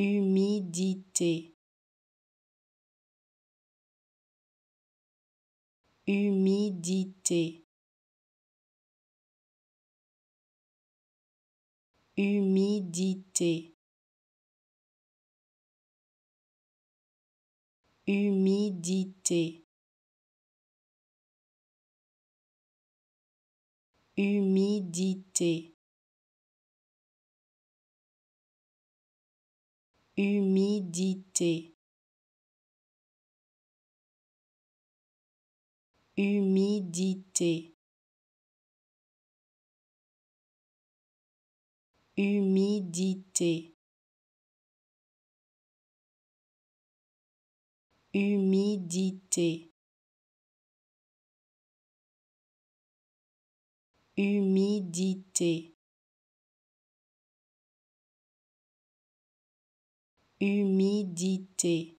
humidité humidité humidité humidité humidité humidité humidité humidité humidité humidité humidité